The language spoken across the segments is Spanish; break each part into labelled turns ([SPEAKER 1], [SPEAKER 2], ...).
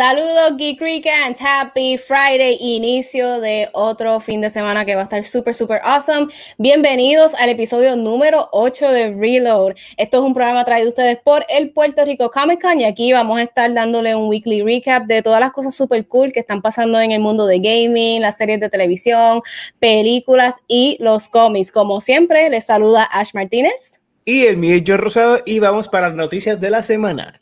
[SPEAKER 1] Saludos Geek Recans, happy Friday, inicio de otro fin de semana que va a estar súper, súper awesome. Bienvenidos al episodio número 8 de Reload. Esto es un programa traído a ustedes por el Puerto Rico Comic Con y aquí vamos a estar dándole un weekly recap de todas las cosas súper cool que están pasando en el mundo de gaming, las series de televisión, películas y los cómics. Como siempre, les saluda Ash Martínez.
[SPEAKER 2] Y el mío John Rosado y vamos para las noticias de la semana.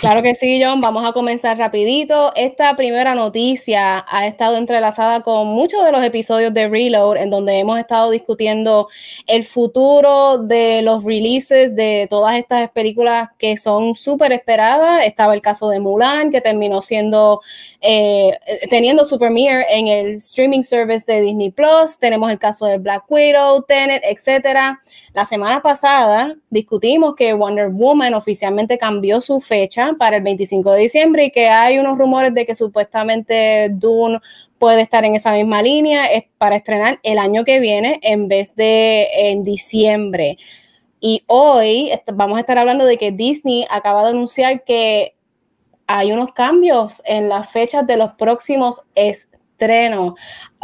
[SPEAKER 1] Claro que sí, John. Vamos a comenzar rapidito. Esta primera noticia ha estado entrelazada con muchos de los episodios de Reload, en donde hemos estado discutiendo el futuro de los releases de todas estas películas que son súper esperadas. Estaba el caso de Mulan, que terminó siendo, eh, teniendo su premiere en el streaming service de Disney Plus. Tenemos el caso de Black Widow, Tenet, etcétera. La semana pasada discutimos que Wonder Woman oficialmente cambió su fecha para el 25 de diciembre y que hay unos rumores de que supuestamente Dune puede estar en esa misma línea para estrenar el año que viene en vez de en diciembre. Y hoy vamos a estar hablando de que Disney acaba de anunciar que hay unos cambios en las fechas de los próximos estreno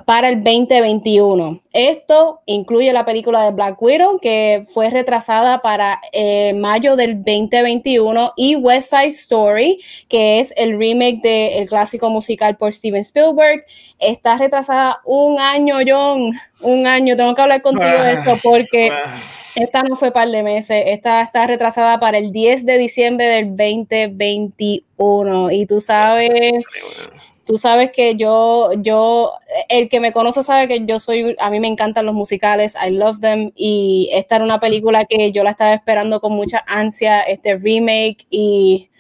[SPEAKER 1] para el 2021. Esto incluye la película de Black Widow, que fue retrasada para eh, mayo del 2021, y West Side Story, que es el remake del clásico musical por Steven Spielberg. Está retrasada un año, John, un año. Tengo que hablar contigo de esto porque... Ah, ah. Esta no fue par de meses, esta está retrasada para el 10 de diciembre del 2021. Y tú sabes, Tú sabes que yo, yo, el que me conoce sabe que yo soy, a mí me encantan los musicales, I love them, y esta era una película que yo la estaba esperando con mucha ansia, este remake, y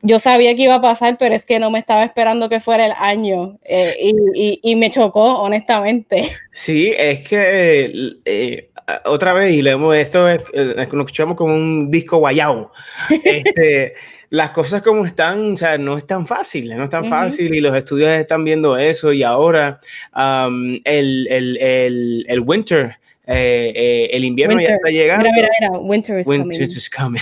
[SPEAKER 1] yo sabía que iba a pasar, pero es que no me estaba esperando que fuera el año eh, y, me chocó, honestamente.
[SPEAKER 2] Sí, es que eh, otra vez, y leemos esto, es, eh, escuchamos como un disco guayao. Este, las cosas como están, o sea, no es tan fácil, no es tan fácil y los estudios están viendo eso y ahora um, el, el, el, el, winter eh, eh, el invierno ya está llegando. Mira,
[SPEAKER 1] mira, mira, winter is coming.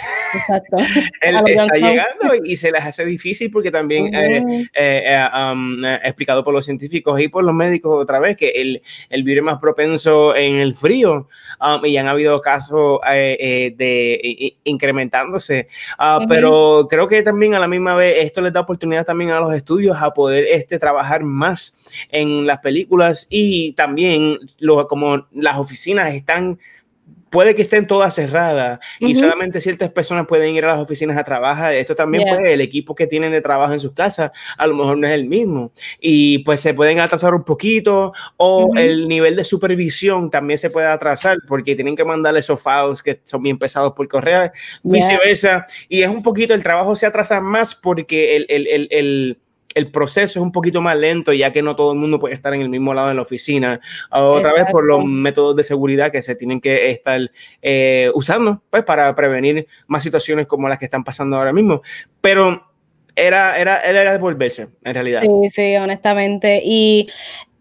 [SPEAKER 2] está llegando y se les hace difícil porque también eh, um, explicado por los científicos y por los médicos otra vez que el, el virus es más propenso en el frío um, y han habido casos de incrementándose. Ah, pero creo que también a la misma vez esto les da oportunidad también a los estudios a poder este, trabajar más en las películas y también lo, como las oficinas están puede que estén todas cerradas y solamente ciertas personas pueden ir a las oficinas a trabajar. Esto también, puede el equipo que tienen de trabajo en sus casas a lo mejor no es el mismo. Y pues se pueden atrasar un poquito o el nivel de supervisión también se puede atrasar porque tienen que mandarle esos que son bien pesados por correo, viceversa. Y es un poquito, el trabajo se atrasa más porque el el proceso es un poquito más lento, ya que no todo el mundo puede estar en el mismo lado de la oficina. Otra vez por los métodos de seguridad que se tienen que estar eh, usando, pues para prevenir más situaciones como las que están pasando ahora mismo. Pero era, era, era en realidad. Sí,
[SPEAKER 1] sí, honestamente. Y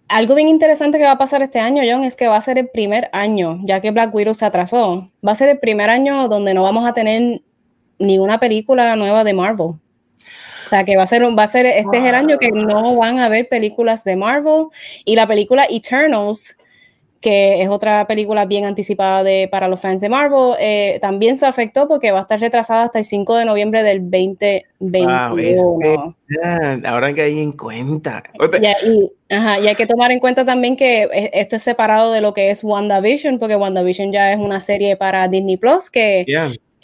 [SPEAKER 1] algo bien interesante que va a pasar este año, John, es que va a ser el primer año, ya que Black Widow se atrasó, va a ser el primer año donde no vamos a tener ninguna película nueva de Marvel. O sea, que va a ser un, va a ser, este es el año que no van a ver películas de Marvel y la película Eternals, que es otra película bien anticipada de, para los fans de Marvel, eh, también se afectó porque va a estar retrasada hasta el 5 de noviembre del 2021.
[SPEAKER 2] ahora que hay en cuenta. y,
[SPEAKER 1] ajá, y, hay que tomar en cuenta también que e, esto es separado de lo que es WandaVision, porque WandaVision ya es una serie para Disney Plus que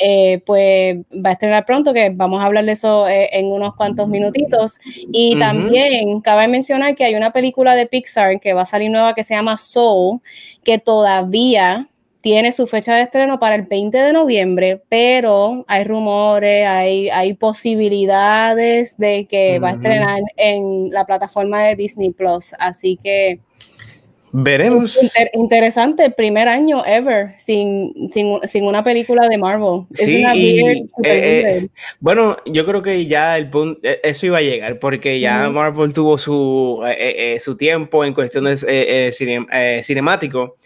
[SPEAKER 1] eh, pues va a estrenar pronto, que vamos a hablar de eso eh, en unos cuantos minutitos. Y también cabe mencionar que hay una película de Pixar que va a salir nueva que se llama Soul, que todavía tiene su fecha de estreno para el 20 de noviembre, pero hay rumores, hay, hay posibilidades de que va a estrenar en la plataforma de Disney Plus. Así que
[SPEAKER 2] Veremos.
[SPEAKER 1] interesante, primer año ever sin, sin, sin una película de Marvel. Sí, eh, eh,
[SPEAKER 2] bueno, yo creo que ya el punto, e, eso iba a llegar, porque ya Marvel tuvo su, eh, su tiempo en cuestiones cine, cinemático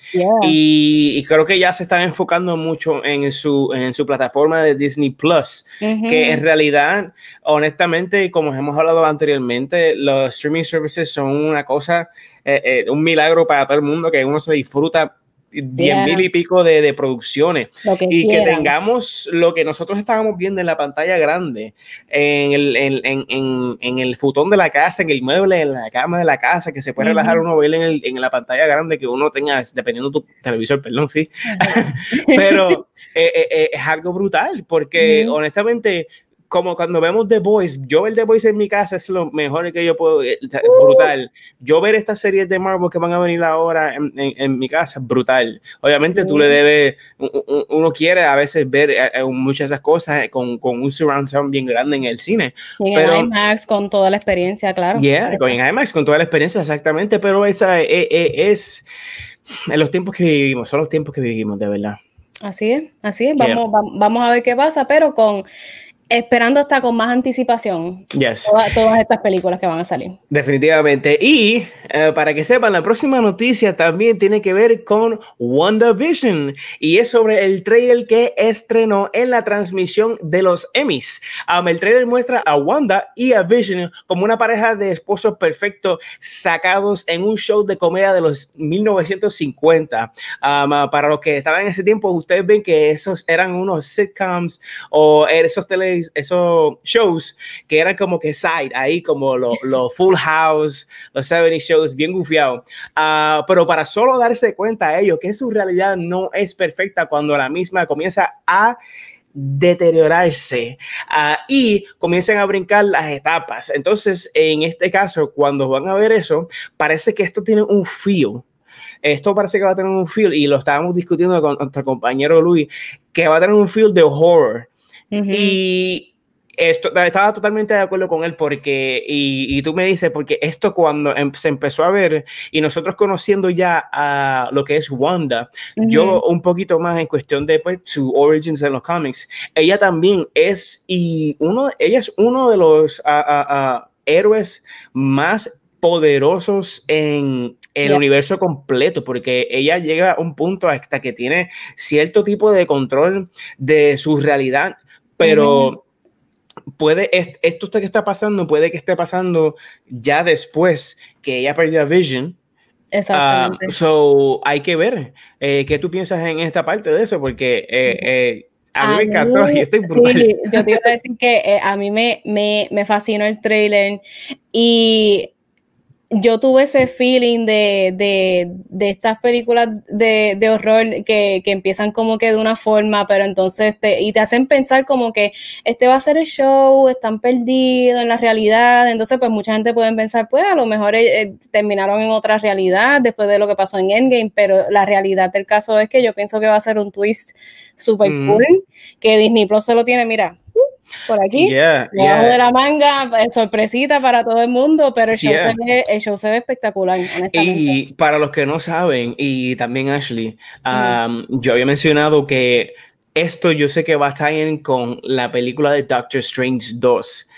[SPEAKER 2] y, creo que ya se están enfocando mucho en su, en su plataforma de Disney Plus, que en realidad, honestamente, como hemos hablado anteriormente, los streaming services son una cosa eh, eh, un milagro para todo el mundo que uno se disfruta 10 mil y pico de, de producciones y que tengamos lo que nosotros estábamos viendo en la pantalla grande, en el, en, en, en, el futón de la casa, en el mueble, en la cama de la casa, que se puede relajar uno ver en, en la pantalla grande que uno tenga, dependiendo de tu televisor, perdón, sí, pero eh, es algo brutal porque honestamente como cuando vemos The Boys, yo ver The Boys en mi casa es lo mejor que yo puedo, eh, uh. brutal. Yo ver estas series de Marvel que van a venir ahora en, en, mi casa brutal. Obviamente tú le debes, uno quiere a veces ver eh, eh, muchas de esas cosas con, con un surround sound bien grande en el cine. Y en
[SPEAKER 1] IMAX con toda la experiencia, claro. Yeah,
[SPEAKER 2] en IMAX con toda la experiencia, exactamente, pero esa es, en los tiempos que vivimos, son los tiempos que vivimos, de verdad.
[SPEAKER 1] Así es, así es, vamos, vamos a ver qué pasa, pero con esperando hasta con más anticipación
[SPEAKER 2] todas,
[SPEAKER 1] estas películas que van a salir.
[SPEAKER 2] Definitivamente. Y eh, para que sepan, la próxima noticia también tiene que ver con WandaVision y es sobre el trailer que estrenó en la transmisión de los Emmys. Um, el trailer muestra a Wanda y a Vision como una pareja de esposos perfectos sacados en un show de comedia de los 1950. Um, para los que estaban en ese tiempo, ustedes ven que esos eran unos sitcoms o esos tele esos shows que eran como que side, ahí como los Full House, los 70 shows, bien gufiado ah, pero para solo darse cuenta a ellos que su realidad no es perfecta cuando la misma comienza a deteriorarse ah, y comienzan a brincar las etapas. Entonces, en este caso, cuando van a ver eso, parece que esto tiene un feel. Esto parece que va a tener un feel, y lo estábamos discutiendo con nuestro compañero Luis, que va a tener un feel de horror. Y esto, estaba totalmente de acuerdo con él porque, y, tú me dices, porque esto cuando em, se empezó a ver y nosotros conociendo ya a lo que es Wanda, yo un poquito más en cuestión de pues, su origins en los cómics, ella también es, y uno, ella es uno de los héroes más poderosos en, el universo completo, porque ella llega a un punto hasta que tiene cierto tipo de control de su realidad pero puede, esto que está pasando, puede que esté pasando ya después que ella perdió Vision. Exactamente. Ah, so, hay que ver eh, qué tú piensas en esta parte de eso, porque eh, eh, a, mí me encantó y estoy brutal. Sí, yo te iba
[SPEAKER 1] a decir que a mí me, me, me fascinó el trailer y yo tuve ese feeling de, de, de estas películas de, de horror que, que, empiezan como que de una forma, pero entonces te, y te hacen pensar como que este va a ser el show, están perdidos en la realidad, entonces pues mucha gente puede pensar, pues a lo mejor eh, eh, terminaron en otra realidad después de lo que pasó en Endgame, pero la realidad del caso es que yo pienso que va a ser un twist super mm. cool, que Disney Plus se lo tiene, mira, por aquí, de la manga, sorpresita para todo el mundo, pero el show, se, ve, espectacular.
[SPEAKER 2] Y para los que no saben, y también Ashley, um, yo había mencionado que esto yo sé que va a estar en con la película de Doctor Strange 2.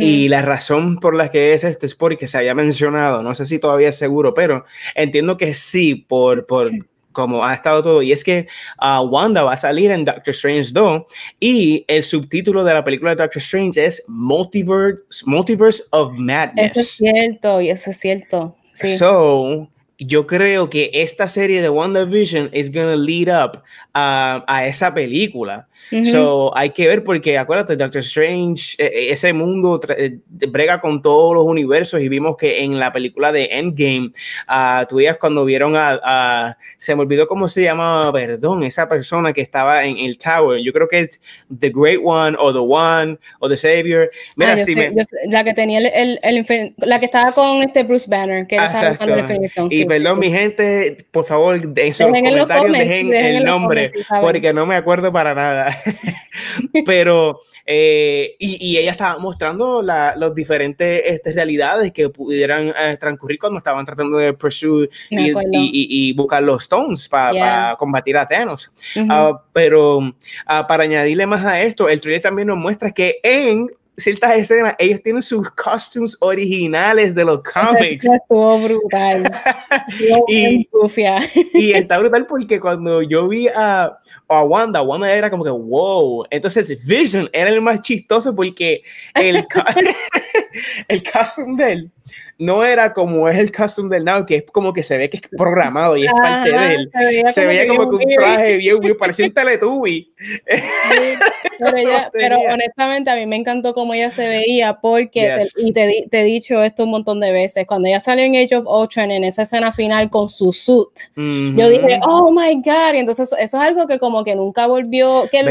[SPEAKER 2] Y la razón por la que es esto es porque se había mencionado, no sé si todavía es seguro, pero entiendo que sí, por, por, como ha estado todo. Y es que ah, Wanda va a salir en Doctor Strange 2 y el subtítulo de la película de Doctor Strange es Multiverse, Multiverse of Madness. Eso es
[SPEAKER 1] cierto, y eso es cierto.
[SPEAKER 2] So, yo creo que esta serie de WandaVision es going to lead up ah, a esa película. So, hay que ver porque acuérdate, Doctor Strange, e, e, ese mundo eh, brega con todos los universos y vimos que en la película de Endgame, uh, tú veías cuando vieron a, se me olvidó cómo se llamaba, perdón, esa persona que estaba en el tower, yo creo que es The Great One o The One o The Savior. Ah,
[SPEAKER 1] la que tenía el, la que estaba con este Bruce Banner, que ah, Y perdón,
[SPEAKER 2] mi gente, por favor, en los comentarios dejen, el nombre, porque no me acuerdo para nada. pero, eh, y, ella estaba mostrando las diferentes este, realidades que pudieran eh, transcurrir cuando estaban tratando de pursue y, buscar los stones para combatir a Thanos. Ah, pero ah, para añadirle más a esto, el trailer también nos muestra que en ciertas escenas, ellos tienen sus costumes originales de los cómics.
[SPEAKER 1] brutal. y,
[SPEAKER 2] está brutal porque cuando yo vi a, Wanda, Wanda era como que wow. Entonces Vision era el más chistoso porque el, el costume de él no era como es el custom del Now, que es como que se ve que es programado y es parte de él. Se veía, como, que un traje bien, bien parecía a Teletubby.
[SPEAKER 1] pero, honestamente a mí me encantó cómo ella se veía, porque, te, y te, he dicho esto un montón de veces, cuando ella salió en Age of Ultron en esa escena final con su suit, yo dije, oh my god, y entonces eso, es algo que como que nunca volvió, que, el,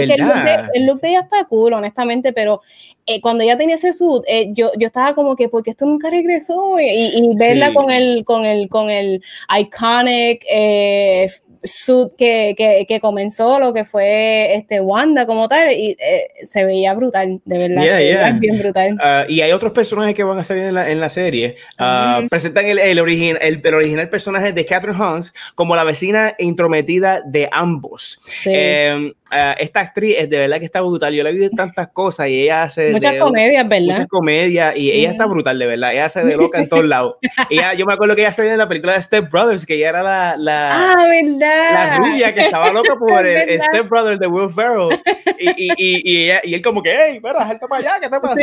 [SPEAKER 1] look de, ella está cool, honestamente, pero eh, cuando ella tenía ese suit, eh, yo, yo estaba como que, porque esto nunca regresó, y, verla con el, con el, con el iconic eh, sud que, que, que, comenzó, lo que fue este Wanda como tal, y eh, se veía brutal, de verdad, bien brutal.
[SPEAKER 2] Ah, y hay otros personajes que van a salir en la, en la serie. Ah, presentan el, el, el, el, original personaje de Catherine Hans como la vecina intrometida de ambos. Sí em, Ah, esta actriz es de verdad que está brutal. Yo la he visto tantas cosas y ella hace. Muchas comedias, ¿verdad? Muchas comedias y ella está mm. brutal, de verdad. Ella hace de loca en todos lados. yo me acuerdo que ella salió en la película de Step Brothers, que ella era la. la ah,
[SPEAKER 1] ¿verdad? La rubia que estaba loca por Step
[SPEAKER 2] Brothers de Will Ferrell. Y, y, y, ella, y él, como que, hey, salta para allá, ¿qué te pasa?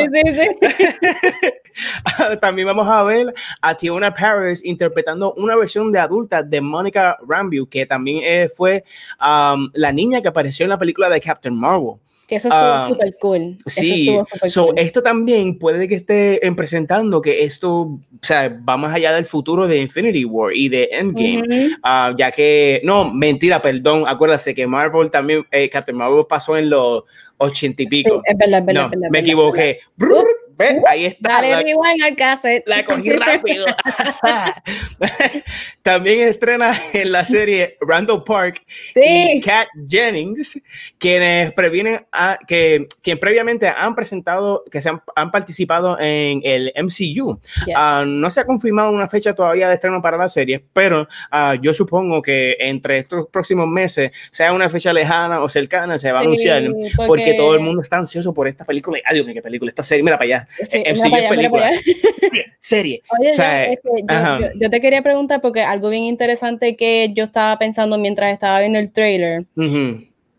[SPEAKER 2] También vamos a ver a Tiona Paris interpretando una versión de adulta de Monica Rambeau, que también eh, fue la niña que apareció en la película de Captain Marvel. Que eso estuvo ah, súper
[SPEAKER 1] cool. Sí,
[SPEAKER 2] eso esto también puede que esté presentando que esto o sea, va más allá del futuro de Infinity War y de Endgame, ah, ya que, no, mentira, perdón, acuérdase que Marvel también, eh, Captain Marvel pasó en los ochenta y pico.
[SPEAKER 1] no, me equivoqué.
[SPEAKER 2] Ahí está. Dale
[SPEAKER 1] La cogí rápido.
[SPEAKER 2] También estrena en la serie Randall Park
[SPEAKER 1] y Kat
[SPEAKER 2] Jennings, quienes previenen a, que, quien previamente han presentado, que se han, participado en el MCU. Ah, no se ha confirmado una fecha todavía de estreno para la serie, pero ah, yo supongo que entre estos próximos meses, sea una fecha lejana o cercana, se va a anunciar, porque... todo el mundo está ansioso por esta película. Ay, Dios mío, qué película, esta serie, mira para allá yo,
[SPEAKER 1] te quería preguntar porque algo bien interesante que yo estaba pensando mientras estaba viendo el trailer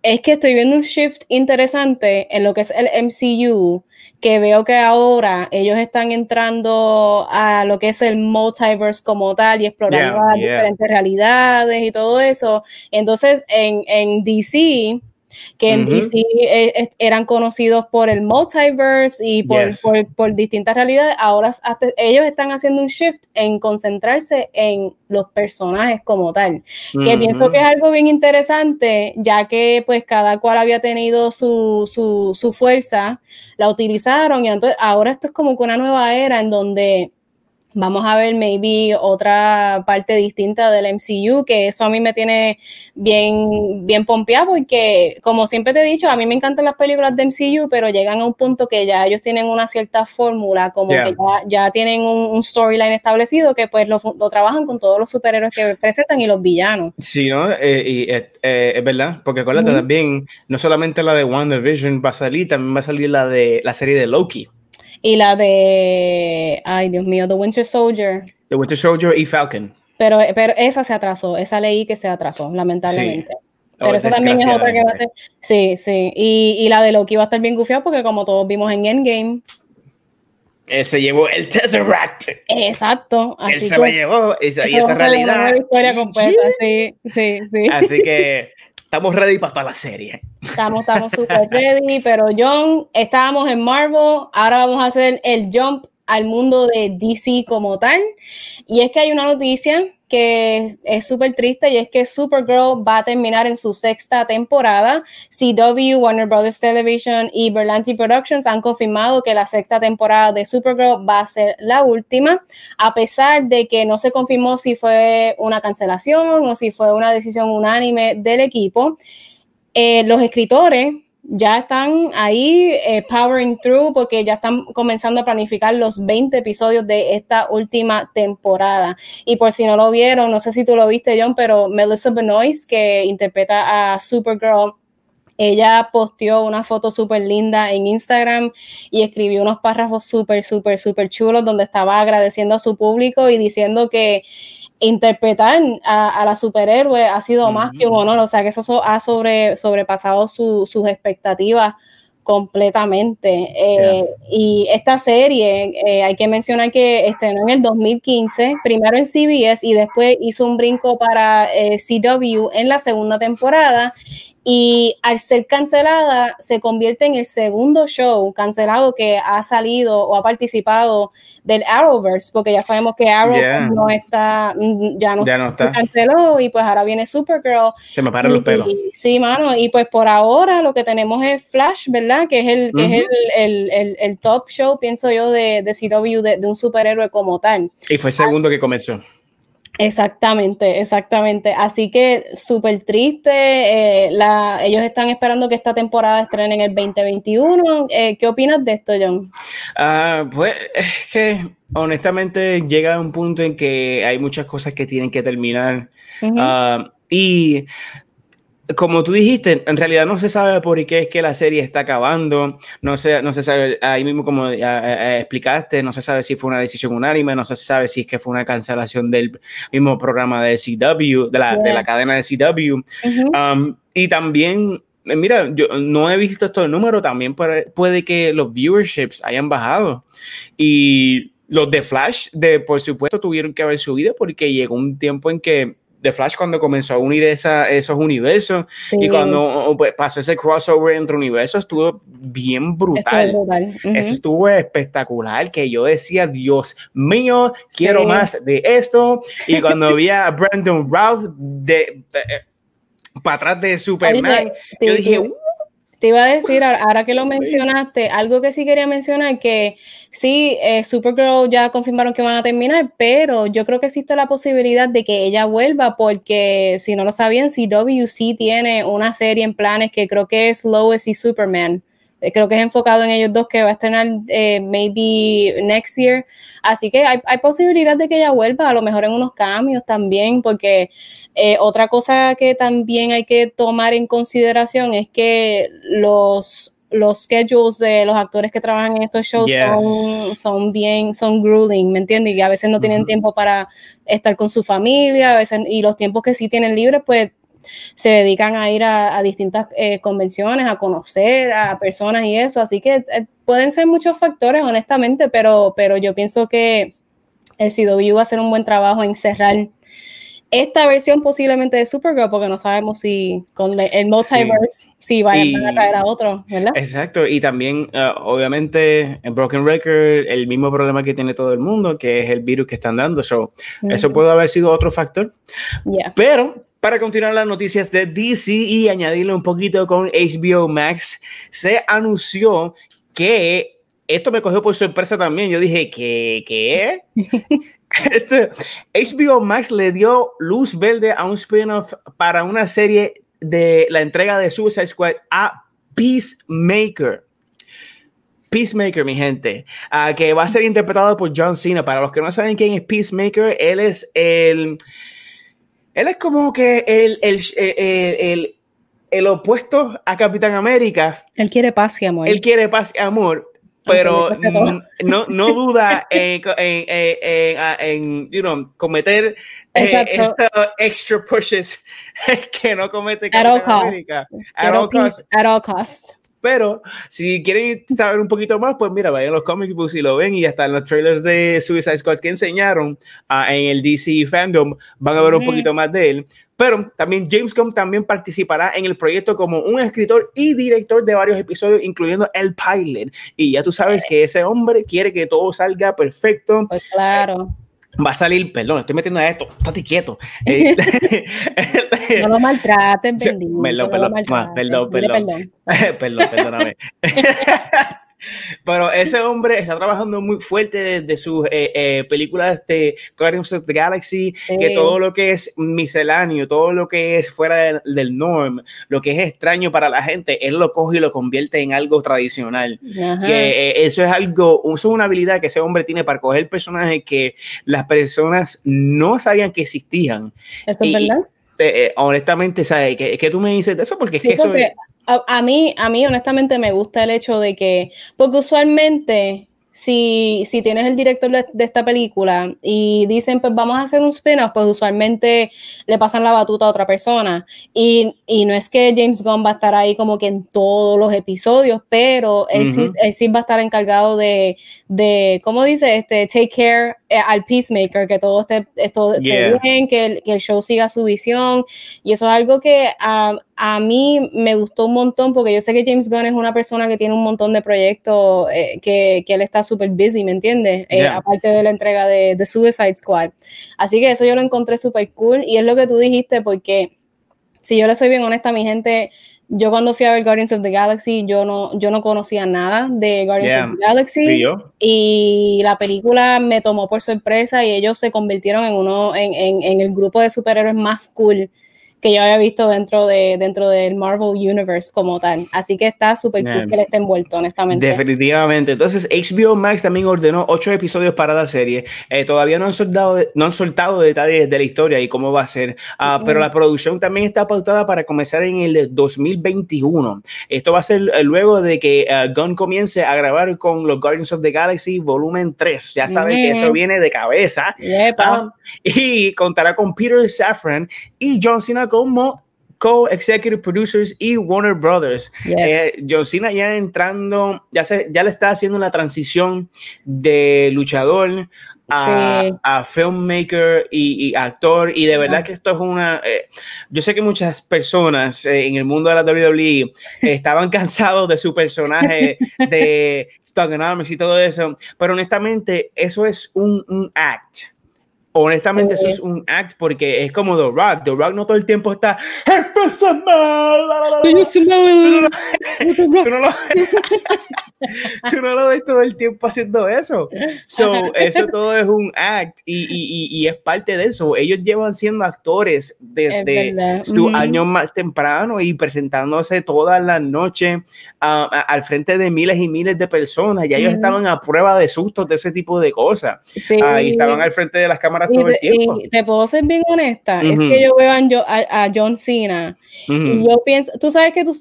[SPEAKER 1] es que estoy viendo un shift interesante en lo que es el MCU que veo que ahora ellos están entrando a lo que es el multiverse como tal y explorando diferentes realidades y todo eso. Entonces, en, en DC, que en DC eh, eran conocidos por el multiverse y por, distintas realidades, ahora ellos están haciendo un shift en concentrarse en los personajes como tal, que pienso que es algo bien interesante, ya que pues cada cual había tenido su, su fuerza, la utilizaron y entonces ahora esto es como que una nueva era en donde vamos a ver maybe otra parte distinta del MCU, que eso a mí me tiene bien, bien pompeado que, como siempre te he dicho, a mí me encantan las películas de MCU, pero llegan a un punto que ya ellos tienen una cierta fórmula, como que ya, tienen un, storyline establecido que pues lo, trabajan con todos los superhéroes que presentan y los villanos.
[SPEAKER 2] Sí, ¿no? Eh, y, eh, eh, es verdad, porque con también, no solamente la de WandaVision va a salir, también va a salir la de la serie de Loki.
[SPEAKER 1] Y la de, ay Dios mío, The Winter Soldier.
[SPEAKER 2] The Winter Soldier y Falcon.
[SPEAKER 1] Pero, pero esa se atrasó, esa leí que se atrasó, lamentablemente. Oh, pero esa también es otra que va a ser, Sí, sí. Y, y la de Loki va a estar bien gufiado porque, como todos vimos en Endgame.
[SPEAKER 2] Eh, se llevó el Tesseract.
[SPEAKER 1] Exacto. Él se la
[SPEAKER 2] llevó. Esa, y esa realidad. la historia completa,
[SPEAKER 1] sí, sí, sí. Así que
[SPEAKER 2] estamos ready para la serie.
[SPEAKER 1] Estamos, estamos súper ready, pero John, estábamos en Marvel, ahora vamos a hacer el jump al mundo de DC como tal. Y es que hay una noticia es súper triste y es que Supergirl va a terminar en su sexta temporada. CW, Warner Brothers Television y Berlanti Productions han confirmado que la sexta temporada de Supergirl va a ser la última, a pesar de que no se confirmó si fue una cancelación o si fue una decisión unánime del equipo. Eh, los escritores ya están ahí eh, powering through porque ya están comenzando a planificar los 20 episodios de esta última temporada. Y por si no lo vieron, no sé si tú lo viste, John, pero Melissa Benoist, que interpreta a Supergirl, ella posteó una foto súper linda en Instagram y escribió unos párrafos súper, súper, súper chulos donde estaba agradeciendo a su público y diciendo que interpretar a, la superhéroe ha sido más que un honor, o sea que eso ha sobre, sobrepasado sus expectativas completamente. Eh, y esta serie, eh, hay que mencionar que estrenó en el 2015, primero en CBS y después hizo un brinco para eh, CW en la segunda temporada. Y al ser cancelada, se convierte en el segundo show cancelado que ha salido o ha participado del Arrowverse, porque ya sabemos que Arrow no está, mm, ya no, está. y pues ahora viene Supergirl. Se me paran los pelos. sí, mano, y pues por ahora lo que tenemos es Flash, ¿verdad? Que es el, el, top show, pienso yo, de, de CW, de, un superhéroe como tal.
[SPEAKER 2] Y fue el segundo que comenzó.
[SPEAKER 1] Exactamente, exactamente. Así que súper triste. Eh, la, ellos están esperando que esta temporada estrene en el 2021. Eh, ¿Qué opinas de esto, John?
[SPEAKER 2] Ah, pues es que honestamente llega a un punto en que hay muchas cosas que tienen que terminar. Ah, y como tú dijiste, en realidad no se sabe por qué es que la serie está acabando, no se, no se sabe, ahí mismo como eh, eh, explicaste, no se sabe si fue una decisión unánime, no se sabe si es que fue una cancelación del mismo programa de CW, de la, cadena de CW. Um, y también, mira, yo no he visto esto el número, también puede, que los viewerships hayan bajado. Y los de Flash, de, por supuesto, tuvieron que haber subido porque llegó un tiempo en que The Flash cuando comenzó a unir esos universos y cuando pues, pasó ese crossover entre universos estuvo bien brutal. Eso estuvo espectacular, que yo decía, Dios mío, quiero más de esto. Y cuando vi a Brandon Routh de, eh, para atrás de Superman,
[SPEAKER 1] yo dije, te iba a decir, ahora que lo mencionaste, algo que sí quería mencionar, que sí, eh, Supergirl ya confirmaron que van a terminar, pero yo creo que existe la posibilidad de que ella vuelva, porque si no lo sabían, CW tiene una serie en planes que creo que es Lois y Superman. Eh, creo que es enfocado en ellos dos que va a estrenar eh, maybe next year. Así que hay, hay, posibilidad de que ella vuelva, a lo mejor en unos cambios también, porque eh, otra cosa que también hay que tomar en consideración es que los los schedules de los actores que trabajan en estos shows son, bien, son grueling, ¿me entiendes? Y a veces no tienen tiempo para estar con su familia, a veces, y los tiempos que sí tienen libres, pues se dedican a ir a, distintas eh, convenciones, a conocer a personas y eso. Así que eh, pueden ser muchos factores, honestamente, pero, pero yo pienso que el CW va a hacer un buen trabajo en cerrar esta versión posiblemente de Supergirl, porque no sabemos si con el multiverse, sí. si vayan a traer a otro, ¿verdad?
[SPEAKER 2] Exacto, y también, eh, obviamente, en Broken Record, el mismo problema que tiene todo el mundo, que es el virus que están dando, eso puede haber sido otro factor, pero para continuar las noticias de DC y añadirle un poquito con HBO Max, se anunció que esto me cogió por sorpresa también. Yo dije, ¿qué? ¿Qué? HBO este, Max le dio luz verde a un spin-off para una serie de la entrega de Suicide Squad a Peacemaker. Peacemaker, mi gente, ah, que va a ser interpretado por John Cena. Para los que no saben quién es Peacemaker, él es el él es como que el, el, el, el opuesto a Capitán América.
[SPEAKER 1] Él quiere paz y amor. Él
[SPEAKER 2] quiere paz y amor, pero no, no duda en, en, en, en you cometer eh, estos extra pushes que no comete Capitán América. At, all pero si quieren saber un poquito más, pues mira, vayan a los comic books y lo ven. Y hasta en los trailers de Suicide Squad que enseñaron ah, en el DC Fandom van a ver un poquito más de él. Pero también James Gunn también participará en el proyecto como un escritor y director de varios episodios, incluyendo el pilot. Y ya tú sabes que ese hombre quiere que todo salga perfecto. Pues claro va a salir, perdón, estoy metiendo a esto, estate quieto. Eh, no lo maltraten, Perdón, perdón, perdón, perdón, perdón, perdóname. Pero ese hombre está trabajando muy fuerte desde sus eh, eh, películas de Guardians of the Galaxy, que todo lo que es misceláneo, todo lo que es fuera del, norm, lo que es extraño para la gente, él lo coge y lo convierte en algo tradicional. Que, eh, eso es algo, eso es una habilidad que ese hombre tiene para coger personajes que las personas no sabían que existían. ¿Eso es verdad? honestamente, ¿sabes? ¿Qué, tú me dices de eso? Porque es que eso
[SPEAKER 1] a, mí, a mí honestamente me gusta el hecho de que, porque usualmente si, si tienes el director de, esta película y dicen, pues vamos a hacer un spin-off, pues usualmente le pasan la batuta a otra persona. Y, no es que James Gunn va a estar ahí como que en todos los episodios, pero él, sí, él sí, va a estar encargado de, de, ¿cómo dice? Este, take care eh, al peacemaker, que todo esté, esto bien, que el, que el, show siga su visión. Y eso es algo que a mí me gustó un montón, porque yo sé que James Gunn es una persona que tiene un montón de proyectos, eh, que, que, él está súper busy, ¿me entiendes? Eh, aparte de la entrega de, de Suicide Squad. Así que eso yo lo encontré súper cool y es lo que tú dijiste, porque si yo le soy bien honesta, mi gente, yo cuando fui a ver Guardians of the Galaxy, yo no, yo no conocía nada de Guardians of the Galaxy. ¿Y, la película me tomó por sorpresa y ellos se convirtieron en uno, en, en, en el grupo de superhéroes más cool que yo había visto dentro, de, dentro del Marvel Universe como tal. Así que está súper cool que le esté envuelto, honestamente.
[SPEAKER 2] Definitivamente. Entonces, HBO Max también ordenó ocho episodios para la serie. Eh, todavía no han, soltado, no han soltado detalles de la historia y cómo va a ser, ah, pero la producción también está pautada para comenzar en el 2021. Esto va a ser eh, luego de que eh, Gunn comience a grabar con los Guardians of the Galaxy Volumen 3. Ya saben que eso viene de cabeza. Ah, y contará con Peter Safran y John Cena como co-executive producers y Warner Brothers. Eh, John Cena ya entrando, ya, se, ya le está haciendo la transición de luchador a, filmmaker y, actor. Y de verdad que esto es una... Eh, yo sé que muchas personas eh, en el mundo de la WWE estaban cansados de su personaje de Stone Arms y todo eso, pero honestamente eso es un, un act honestamente, eso es un act porque es como The Rock. The Rock no todo el tiempo está. tú no lo ves todo el tiempo haciendo eso. eso todo es un act y, es parte de eso. Ellos llevan siendo actores desde su año más temprano y presentándose todas las noches ah, al frente de miles y miles de personas. Ya ellos estaban a prueba de sustos de ese tipo de cosas. Sí. Ah, estaban al frente de las cámaras todo el tiempo.
[SPEAKER 1] te puedo ser bien honesta, es que yo veo a, John Cena y yo pienso, tú sabes que tú,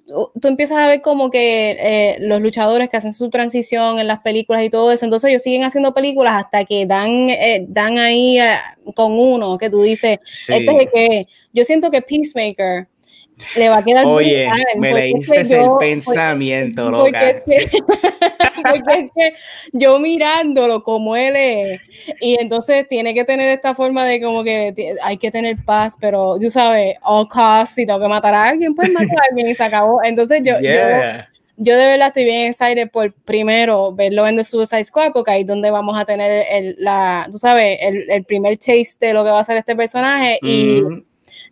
[SPEAKER 1] empiezas a ver como que eh, los luchadores que hacen su transición en las películas y todo eso. Entonces ellos siguen haciendo películas hasta que dan, eh, dan ahí eh, con uno que tú dices, este es que yo siento que Peacemaker le va a quedar muy bien, me leíste el pensamiento, es, que, yo mirándolo como él es, y entonces tiene que tener esta forma de como que hay que tener paz, pero tú sabes, all costs, si tengo que matar a alguien, pues matar a alguien y se acabó. Entonces yo, yo yo de verdad estoy bien en aire por primero verlo en The Suicide Squad, porque ahí es donde vamos a tener el, la, tú sabes, el, el, primer taste de lo que va a ser este personaje. Y mm.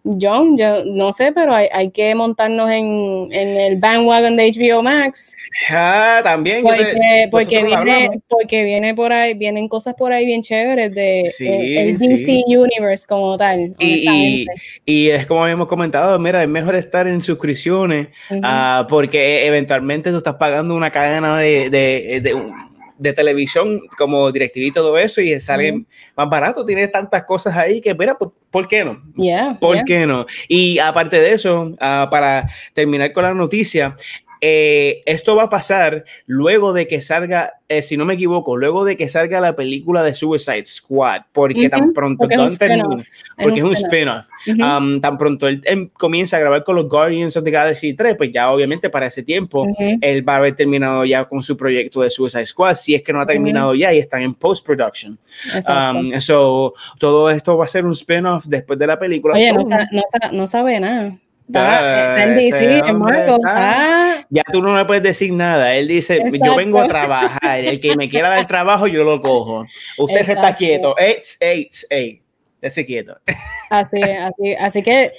[SPEAKER 1] John, yo no sé, pero hay, que montarnos en, el bandwagon de HBO Max.
[SPEAKER 2] Ah, también. Porque, porque,
[SPEAKER 1] viene, por ahí, vienen cosas por ahí bien chéveres de eh, el, DC Universe como tal. Y,
[SPEAKER 2] es como habíamos comentado, mira, es mejor estar en suscripciones ah, porque eh, eventualmente tú estás pagando una cadena de, de, de de televisión como directivo y todo eso y sale más barato, tiene tantas cosas ahí que mira, ¿por, qué no?
[SPEAKER 1] ¿Por qué no?
[SPEAKER 2] Y aparte de eso, ah, para terminar con la noticia, eh, esto va a pasar luego de que salga, eh, si no me equivoco, luego de que salga la película de Suicide Squad, porque tan pronto porque es un spin-off, um, tan pronto él, comienza a grabar con los Guardians of the Galaxy 3, pues ya obviamente para ese tiempo él va a haber terminado ya con su proyecto de Suicide Squad, si es que no ha terminado ya y están en post-production. Um, todo esto va a ser un spin-off después de la película.
[SPEAKER 1] no sabe nada. Ya
[SPEAKER 2] tú no me puedes decir nada. Él dice, yo vengo a trabajar. El que me quiera dar trabajo, yo lo cojo. Usted se está quieto. quieto.
[SPEAKER 1] Así, así, así que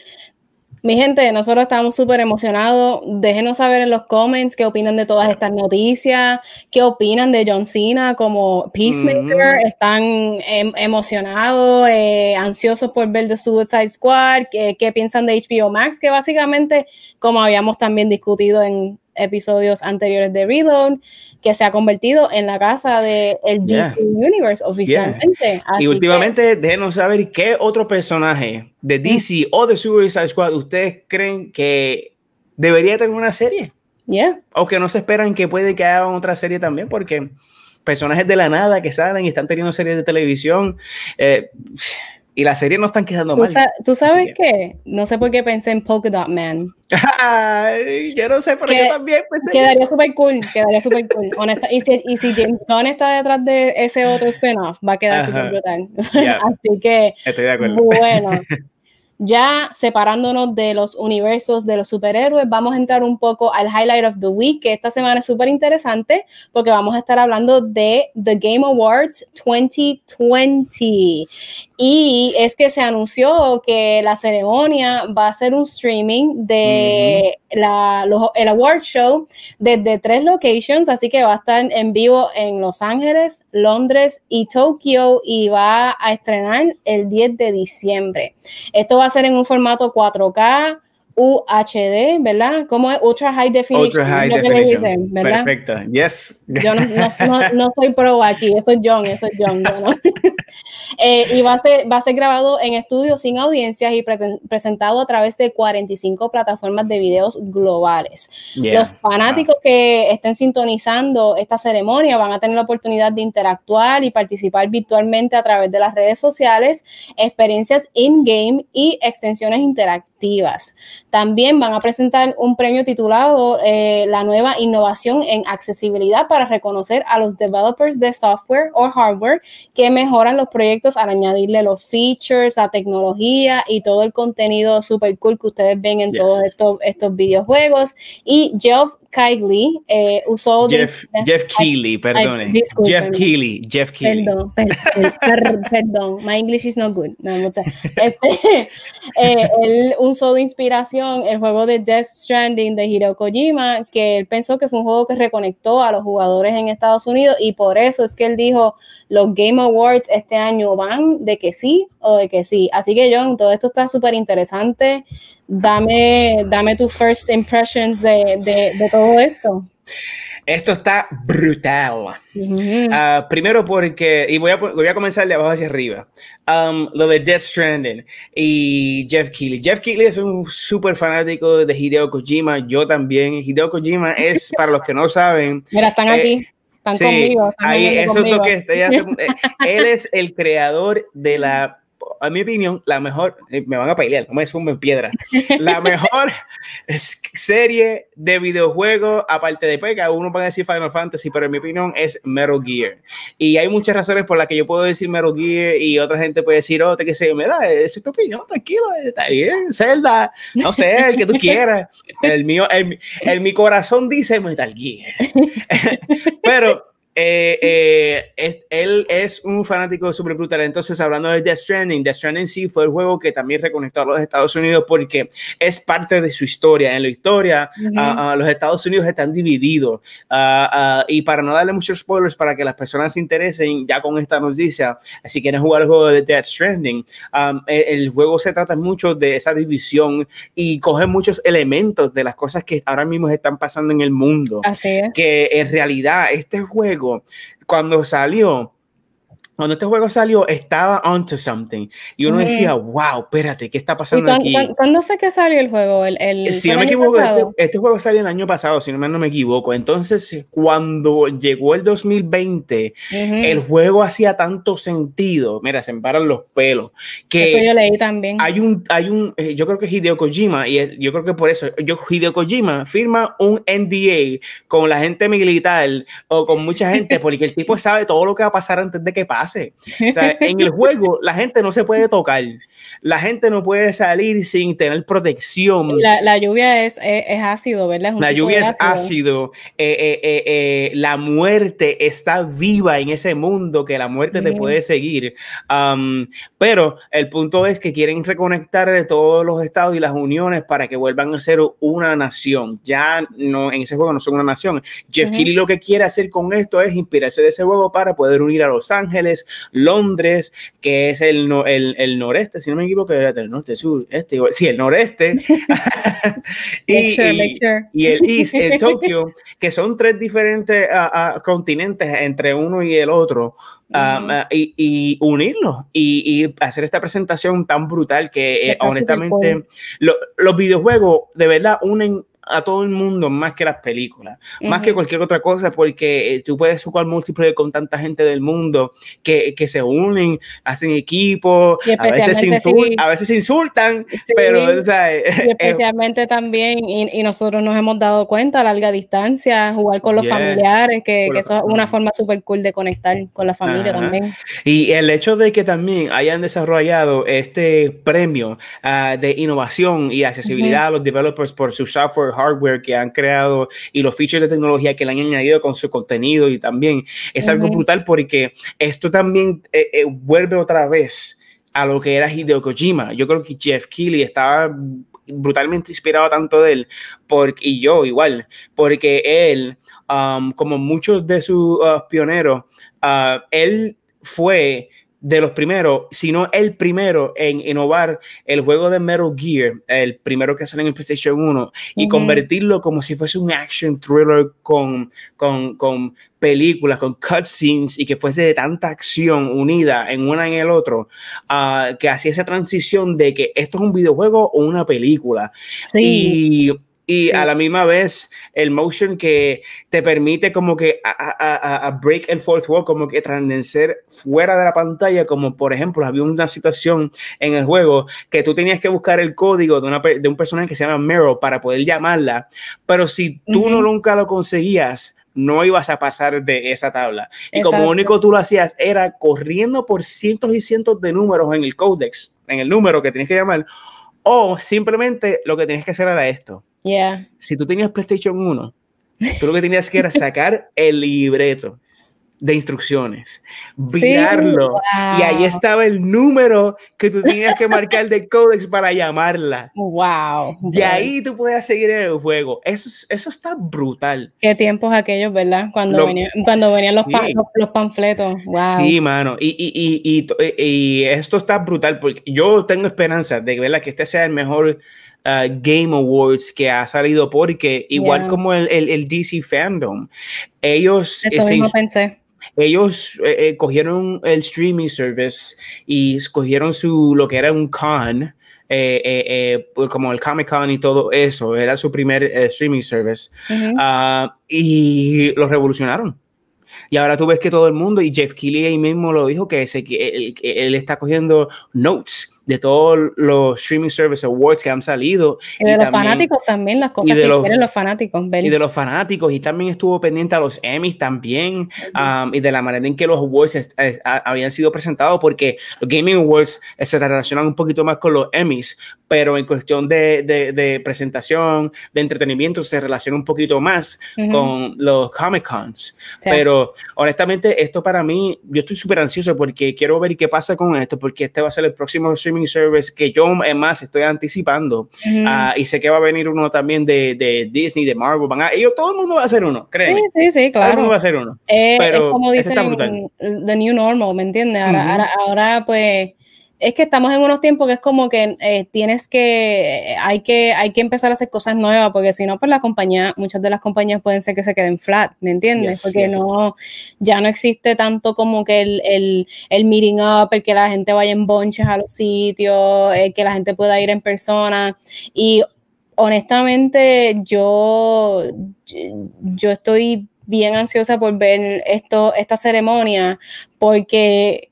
[SPEAKER 1] mi gente, nosotros estamos súper emocionados. Déjenos saber en los comments qué opinan de todas estas noticias, qué opinan de John Cena como Peacemaker. Están em, emocionados, eh, ansiosos por ver The Suicide Squad, qué piensan de HBO Max, que básicamente, como habíamos también discutido en episodios anteriores de Reload, que se ha convertido en la casa del de DC Universe oficialmente. Y
[SPEAKER 2] últimamente, déjenos saber qué otro personaje de mm. DC o de Suicide Squad ustedes creen que debería tener una serie. Yeah. O que no se esperan que puede que hagan otra serie también, porque personajes de la nada que salen y están teniendo series de televisión. Eh, y la serie no están quedando más mal.
[SPEAKER 1] ¿Tú sabes qué? No sé por qué pensé en Polka Dot Man. yo no sé, pero yo también pensé Quedaría súper cool, quedaría súper cool. y, si, y, si, James Gunn está detrás de ese otro spin-off, va a quedar súper brutal. Así que,
[SPEAKER 2] Estoy de acuerdo. bueno,
[SPEAKER 1] ya separándonos de los universos de los superhéroes, vamos a entrar un poco al Highlight of the Week, que esta semana es súper interesante porque vamos a estar hablando de The Game Awards 2020, y es que se anunció que la ceremonia va a ser un streaming de la, el award show desde tres locations, así que va a estar en vivo en Los Ángeles, Londres y Tokio y va a estrenar el 10 de diciembre. Esto va a ser en un formato 4K, UHD, ¿verdad? ¿Cómo es? Ultra High Definition. Perfecto.
[SPEAKER 2] Yes. Yo no,
[SPEAKER 1] soy pro aquí, eso es John, eso es John. y va a, ser, grabado en estudio sin audiencias y presentado a través de 45 plataformas de videos globales. Los fanáticos que estén sintonizando esta ceremonia van a tener la oportunidad de interactuar y participar virtualmente a través de las redes sociales, experiencias in-game y extensiones interactivas. También van a presentar un premio titulado eh, La nueva innovación en accesibilidad para reconocer a los developers de software o hardware que mejoran los proyectos al añadirle los features, la tecnología y todo el contenido super cool que ustedes ven en todos estos, videojuegos. Y Jeff Kylie eh, usó... Jeff, Keighley, perdone. Jeff Keighley,
[SPEAKER 2] Jeff Keighley. Perdón,
[SPEAKER 1] perdón, my English is not good. No, no este, eh, él usó de inspiración el juego de Death Stranding de Hideo Kojima, que él pensó que fue un juego que reconectó a los jugadores en Estados Unidos y por eso es que él dijo, los Game Awards este año van de que sí o de que sí. Así que John, todo esto está súper interesante Dame, dame tu first impressions de, de, todo esto.
[SPEAKER 2] Esto está brutal. Ah, primero porque, y voy a, voy a, comenzar de abajo hacia arriba, um, lo de Death Stranding y Jeff Keighley. Jeff Keighley es un súper fanático de Hideo Kojima, yo también. Hideo Kojima es, para los que no saben... Mira, están aquí. Eh,
[SPEAKER 1] están conmigo. ahí, eso que está,
[SPEAKER 2] él es el creador de la a mi opinión, la mejor, eh, me van a pelear, no me sumen piedra, la mejor serie de videojuegos, aparte de Pega, uno van a decir Final Fantasy, pero en mi opinión es Metal Gear. Y hay muchas razones por las que yo puedo decir Metal Gear y otra gente puede decir, oh, te que se me da, eh, es tu opinión, tranquilo, está bien, Zelda, no sé, el que tú quieras. El mío, mi corazón dice Metal Gear. pero eh, eh, él es un fanático de brutal. Entonces, hablando de Death Stranding, Death Stranding sí fue el juego que también reconectó a los Estados Unidos porque es parte de su historia. En la historia, ah, ah, los Estados Unidos están divididos. Ah, y para no darle muchos spoilers, para que las personas se interesen, ya con esta noticia, si quieren jugar el juego de Death Stranding, e, el, juego se trata mucho de esa división y coge muchos elementos de las cosas que ahora mismo están pasando en el mundo. Así Que en realidad, este juego cuando salió, cuando este juego salió estaba onto something y uno decía, wow, espérate, ¿qué está pasando aquí?
[SPEAKER 1] ¿Cuándo fue que salió el juego? El, eh, si no me equivoco, este,
[SPEAKER 2] este, juego salió el año pasado, si no, me equivoco. Entonces, cuando llegó el 2020, el juego hacía tanto sentido, mira, se me paran los pelos, que eso yo
[SPEAKER 1] leí también.
[SPEAKER 2] Hay un, hay un, eh, yo creo que Hideo Kojima, y yo creo que por eso, yo, Hideo Kojima firma un NDA con la gente militar o con mucha gente, porque el tipo sabe todo lo que va a pasar antes de que pase en el juego la gente no se puede tocar, la gente no puede salir sin tener protección. La,
[SPEAKER 1] lluvia es, ácido, ¿verdad? la lluvia es ácido.
[SPEAKER 2] Eh, eh, eh, la muerte está viva en ese mundo que la muerte te puede seguir. Um, pero el punto es que quieren reconectar de todos los estados y las uniones para que vuelvan a ser una nación. Ya no en ese juego no son una nación. Jeff uh lo que quiere hacer con esto es inspirarse de ese juego para poder unir a Los Ángeles Londres, que es el, noreste, si no me equivoco, era el norte, sur, este, sí, el noreste, y, el east, Tokio, que son tres diferentes continentes entre uno y el otro, ah, ah, y, unirlos y, hacer esta presentación tan brutal que eh, honestamente los videojuegos de verdad unen a todo el mundo más que las películas, más que cualquier otra cosa, porque eh, tú puedes jugar múltiples con tanta gente del mundo que, que se unen, hacen equipo, a veces, insultan, pero... O sea, especialmente
[SPEAKER 1] también, y, nosotros nos hemos dado cuenta a larga distancia, jugar con los familiares, que, que eso es una forma súper cool de conectar con la familia también.
[SPEAKER 2] Y el hecho de que también hayan desarrollado este premio ah, de innovación y accesibilidad a los developers por su software hardware que han creado y los features de tecnología que le han añadido con su contenido y también es algo brutal porque esto también eh, eh, vuelve otra vez a lo que era Hideo Kojima. Yo creo que Jeff Keighley estaba brutalmente inspirado tanto de él porque, y yo igual, porque él, um, como muchos de sus uh, pioneros, uh, él fue de los primeros, sino el primero en innovar el juego de Metal Gear, el primero que sale en PlayStation 1, y convertirlo como si fuese un action thriller con, con, con películas, con cutscenes y que fuese de tanta acción unida en una en el otro, ah, que hacía esa transición de que esto es un videojuego o una película. Y y a la misma vez el motion que te permite como que a, a, a break el fourth wall, como que trascender fuera de la pantalla, como por ejemplo había una situación en el juego que tú tenías que buscar el código de, una, de un personaje que se llama Mero para poder llamarla, pero si tú no nunca lo conseguías, no ibas a pasar de esa tabla. Y como único tú lo hacías era corriendo por cientos y cientos de números en el codex, en el número que tienes que llamar, o simplemente lo que tienes que hacer era esto si tú tenías PlayStation 1, tú lo que tenías que era sacar el libreto de instrucciones, virarlo, y ahí estaba el número que tú tenías que marcar de códex para llamarla.
[SPEAKER 1] Wow. Y ahí
[SPEAKER 2] tú podías seguir el juego. Eso, eso está brutal.
[SPEAKER 1] Qué tiempos aquellos, ¿verdad? Cuando, cuando venían los, los, panfletos. Wow. Sí,
[SPEAKER 2] mano. Y, y, y, y, esto está brutal porque yo tengo esperanza de ¿verdad? que este sea el mejor Uh, Game Awards que ha salido porque igual como el, el, DC fandom, ellos... ellos eh, eh, cogieron el streaming service y escogieron su lo que era un con eh, pues como el Comic Con y todo eso era su primer streaming service ah, y lo revolucionaron y ahora tú ves que todo el mundo y Jeff Keighley ahí mismo lo dijo que, él está cogiendo notes de todos los streaming service awards que han salido. Y, de los fanáticos
[SPEAKER 1] también, las cosas y de los, los fanáticos. Y de los
[SPEAKER 2] fanáticos, y también estuvo pendiente a los Emmys también, um, y de la manera en que los awards habían sido presentados, porque los Gaming Awards eh, se relacionan un poquito más con los Emmys, pero en cuestión de, de, presentación, de entretenimiento, se relaciona un poquito más con los Comic Cons. Pero honestamente, esto para mí, yo estoy súper ansioso porque quiero ver qué pasa con esto, porque este va a ser el próximo streaming streaming service que yo eh, más estoy anticipando. Ah, y sé que va a venir uno también de, de Disney, de Marvel. Van a, ellos, todo el mundo va a hacer uno, ¿creen? Sí, sí, sí, claro. Todo el mundo va a hacer uno. Eh, es como dicen,
[SPEAKER 1] The New Normal, ¿me entiendes? ahora, pues es que estamos en unos tiempos que es como que eh, tienes que hay, que, hay que empezar a hacer cosas nuevas, porque si no, pues la compañía, muchas de las compañías pueden ser que se queden flat, ¿me entiendes? porque no, ya no existe tanto como que el, el, meeting up, el que la gente vaya en bonches a los sitios, el que la gente pueda ir en persona. Y honestamente, yo, yo estoy bien ansiosa por ver esto, esta ceremonia, porque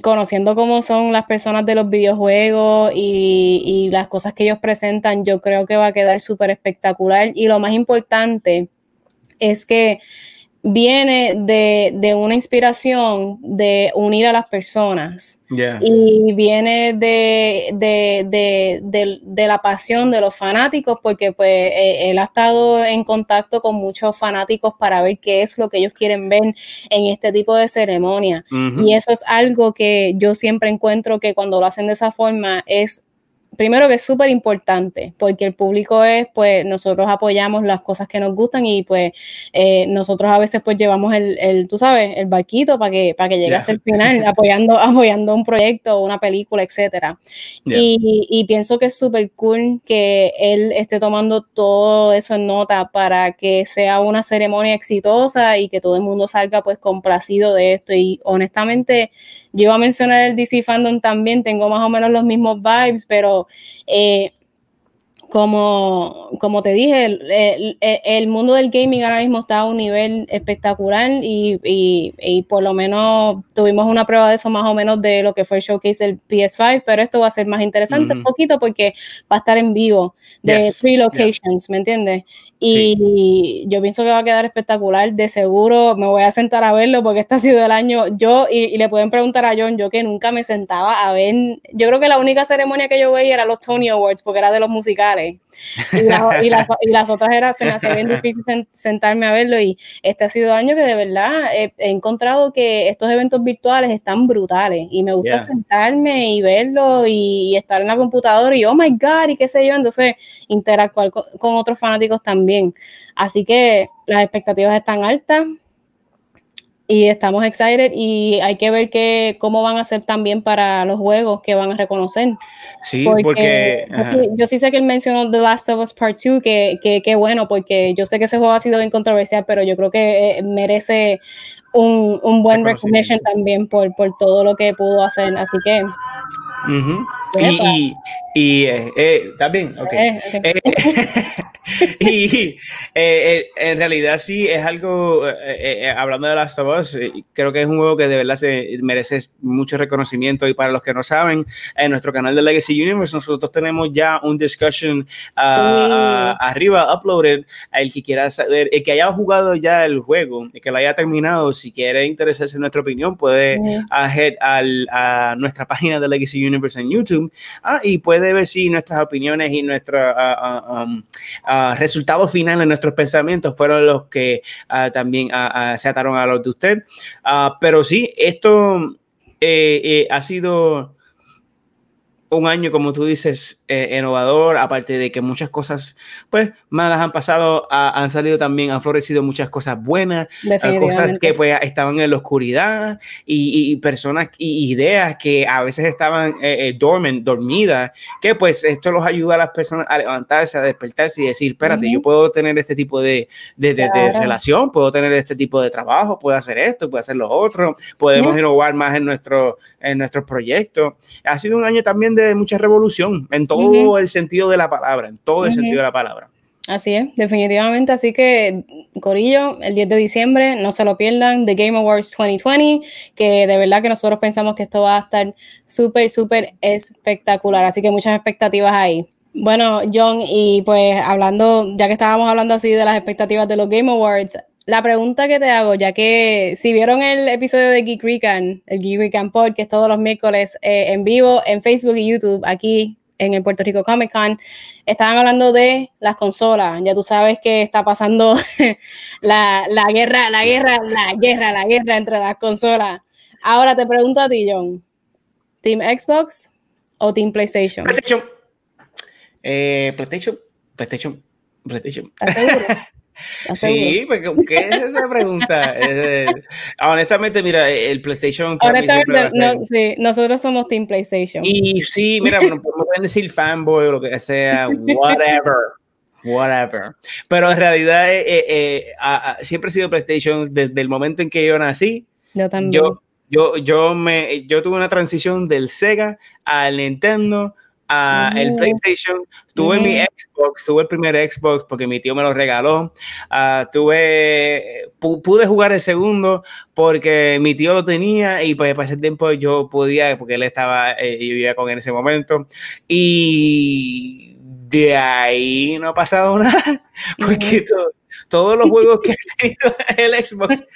[SPEAKER 1] conociendo cómo son las personas de los videojuegos y, las cosas que ellos presentan, yo creo que va a quedar súper espectacular. Y lo más importante es que viene de, una inspiración de unir a las personas y viene de, de, la pasión de los fanáticos porque pues e, él ha estado en contacto con muchos fanáticos para ver qué es lo que ellos quieren ver en este tipo de ceremonia y eso es algo que yo siempre encuentro que cuando lo hacen de esa forma es primero que es súper importante, porque el público es, pues nosotros apoyamos las cosas que nos gustan y pues eh, nosotros a veces pues llevamos el, tú sabes, el barquito para que, para que llegue hasta el final, apoyando, apoyando un proyecto, una película, etc. Y, y, pienso que es súper cool que él esté tomando todo eso en nota para que sea una ceremonia exitosa y que todo el mundo salga pues complacido de esto. Y honestamente, yo iba a mencionar el DC Fandom también, tengo más o menos los mismos vibes, pero eh, como, como te dije, el, mundo del gaming ahora mismo está a un nivel espectacular y, por lo menos tuvimos una prueba de eso más o menos de lo que fue el showcase del PS5, pero esto va a ser más interesante un poquito porque va a estar en vivo de three locations, ¿me entiendes? Y yo pienso que va a quedar espectacular, de seguro me voy a sentar a verlo porque este ha sido el año, yo, y, y le pueden preguntar a John, yo que nunca me sentaba a ver, yo creo que la única ceremonia que yo veía era los Tony Awards porque era de los musicales
[SPEAKER 2] y
[SPEAKER 1] las, otras eras se me hace bien difícil sentarme a verlo. Y este ha sido año que de verdad he, encontrado que estos eventos virtuales están brutales. Y me gusta sentarme y verlo y, estar en la computadora y oh my God, y qué sé yo. Entonces, interactuar con otros fanáticos también. Así que las expectativas están altas y estamos excited y hay que ver que, cómo van a ser también para los juegos que van a reconocer. Sí, porque, yo sí sé que él mencionó The Last of Us Part 2, que, que, bueno, porque yo sé que ese juego ha sido bien controversial, pero yo creo que eh, merece un, un buen recognition también por, por todo lo que pudo hacer. Así que...
[SPEAKER 2] Y, y, y en realidad sí es algo, eh, eh, eh, hablando de Last of Us, creo que es un juego que de verdad se merece mucho reconocimiento y para los que no saben, en nuestro canal de Legacy Universe nosotros tenemos ya un discussion ah, ah, arriba, uploaded, el que quiera saber, el que haya jugado ya el juego, el que lo haya terminado, si quiere interesarse en nuestra opinión, puede head a nuestra página de Legacy Universe en YouTube Ah, y puede ver si nuestras opiniones y nuestros ah, ah, um, resultados finales, nuestros pensamientos fueron los que también se ataron a los de usted. pero sí, esto eh, eh, ha sido un año, como tú dices, eh, innovador, aparte de que muchas cosas, pues, malas han pasado, han salido también, han florecido muchas cosas buenas, eh, cosas que pues estaban en la oscuridad y, personas y ideas que a veces estaban eh, eh dormidas, que pues esto los ayuda a las personas a levantarse, a despertarse y decir, espérate, yo puedo tener este tipo de, de, relación, puedo tener este tipo de trabajo, puedo hacer esto, puedo hacer lo otro, podemos innovar más en, nuestro, en nuestros proyectos. Ha sido un año también de de mucha revolución en todo el sentido de la palabra, en todo el sentido de la palabra.
[SPEAKER 1] Así es, definitivamente. Así que, Corillo, el 10 de diciembre, no se lo pierdan, The Game Awards 2020, que de verdad que nosotros pensamos que esto va a estar súper, súper espectacular. Así que muchas expectativas ahí. Bueno, John, y pues hablando, ya que estábamos hablando así de las expectativas de los Game Awards, la pregunta que te hago, ya que si vieron el episodio de Geek Recon, el Geek Recon Pod, que es todos los miércoles eh, en vivo en Facebook y YouTube, aquí en el Puerto Rico Comic Con, estaban hablando de las consolas. Ya tú sabes que está pasando la, guerra, la guerra, la guerra, la guerra entre las consolas. Ahora te pregunto a ti, John, ¿Team Xbox o Team PlayStation? PlayStation.
[SPEAKER 2] Eh, PlayStation. PlayStation. PlayStation. Sí, pues, ¿qué es esa pregunta? Eh, honestamente, mira, el PlayStation. Honestamente,
[SPEAKER 1] sí, nosotros somos Team PlayStation. Y sí, mira, bueno,
[SPEAKER 2] pues, pueden decir fanboy o lo que sea, whatever. Whatever. Pero en realidad eh, eh, siempre he sido PlayStation desde el momento en que yo nací. Yo también. Yo, yo, me, yo tuve una transición del Sega al Nintendo, el PlayStation, tuve mi Xbox, tuve el primer Xbox porque mi tío me lo regaló, ah, tuve, pude jugar el segundo porque mi tío lo tenía y pues para ese tiempo yo podía, porque él estaba, eh, y yo vivía con en ese momento, y de ahí no ha pasado nada, porque todo, todos los juegos que ha tenido el Xbox,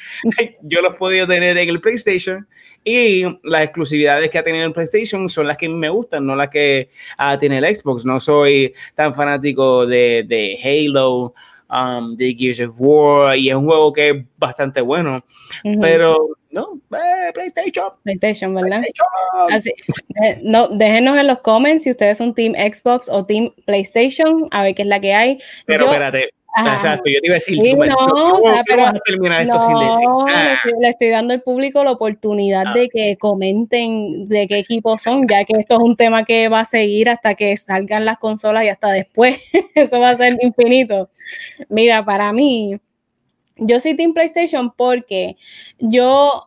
[SPEAKER 2] yo los he podido tener en el PlayStation y las exclusividades que ha tenido el PlayStation son las que me gustan, no las que ah, tiene el Xbox. No soy tan fanático de, Halo, um, de Gears of War y es un juego que es bastante bueno, pero
[SPEAKER 1] no, eh, PlayStation. PlayStation, ¿verdad? Así, eh, no, déjenos en los comments si ustedes son Team Xbox o Team PlayStation, a ver qué es la que hay. Pero espérate Exacto, yo te iba a decir, oh, a terminar sin ah. Le estoy dando al público la oportunidad de ah. que comenten de qué equipo son, ya que esto es un tema que va a seguir hasta que salgan las consolas y hasta después. Eso va a ser infinito. Mira, para mí, yo soy Team PlayStation porque yo